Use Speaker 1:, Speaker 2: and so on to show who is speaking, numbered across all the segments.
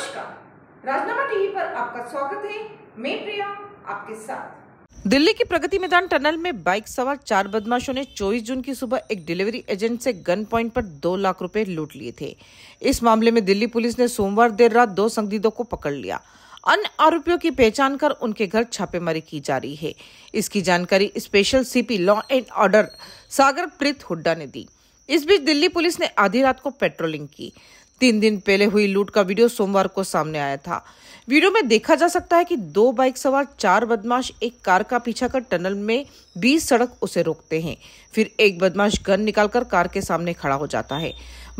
Speaker 1: नमस्कार राजनामा टीवी पर आपका स्वागत है मैं प्रिया आपके साथ दिल्ली की प्रगति मैदान टनल में बाइक सवार चार बदमाशों ने 24 जून की सुबह एक डिलीवरी एजेंट से गन पॉइंट पर दो लाख रुपए लूट लिए थे इस मामले में दिल्ली पुलिस ने सोमवार देर रात दो संदिग्धों को पकड़ लिया अन्य आरोपियों की पहचान कर उनके घर छापेमारी की जा रही है इसकी जानकारी special CP law and order Sagar Preet Hooda ने दी इस बीच दिल्ली पुलिस ने आधी रात को पेट्रोलिंग की तीन दिन पहले हुई लूट का वीडियो सोमवार को सामने आया था वीडियो में देखा जा सकता है कि दो बाइक सवार चार बदमाश एक कार का पीछा कर टनल में बीस सड़क उसे रोकते हैं फिर एक बदमाश गन निकालकर कार के सामने खड़ा हो जाता है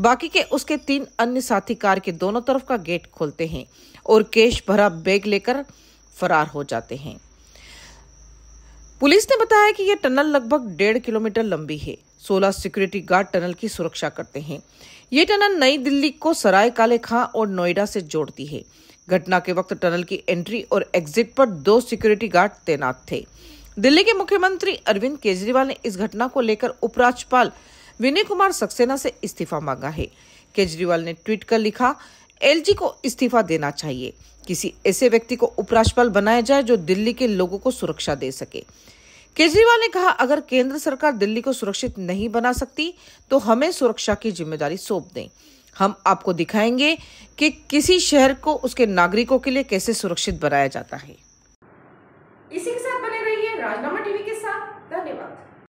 Speaker 1: बाकी के उसके तीन अन्य साथी कार के दोनों तरफ का गेट खोलते हैं और केश भरा बैग लेकर फरार हो जाते हैं पुलिस ने बताया कि यह टनल लगभग डेढ़ किलोमीटर लंबी है सोलह सिक्योरिटी गार्ड टनल की सुरक्षा करते हैं ये टनल नई दिल्ली को सराय काले खां और नोएडा से जोड़ती है घटना के वक्त टनल की एंट्री और एग्जिट पर दो सिक्योरिटी गार्ड तैनात थे दिल्ली के मुख्यमंत्री अरविंद केजरीवाल ने इस घटना को लेकर उपराज्यपाल विनय कुमार सक्सेना से इस्तीफा मांगा है केजरीवाल ने ट्वीट कर लिखा एलजी को इस्तीफा देना चाहिए किसी ऐसे व्यक्ति को उपराज्यपाल बनाया जाए जो दिल्ली के लोगों को सुरक्षा दे सके केजरीवाल ने कहा अगर केंद्र सरकार दिल्ली को सुरक्षित नहीं बना सकती तो हमें सुरक्षा की जिम्मेदारी सौंप दें हम आपको दिखाएंगे कि किसी शहर को उसके नागरिकों के लिए कैसे सुरक्षित बनाया जाता है इसी के साथ बने रहिए राजनामा टीवी के साथ धन्यवाद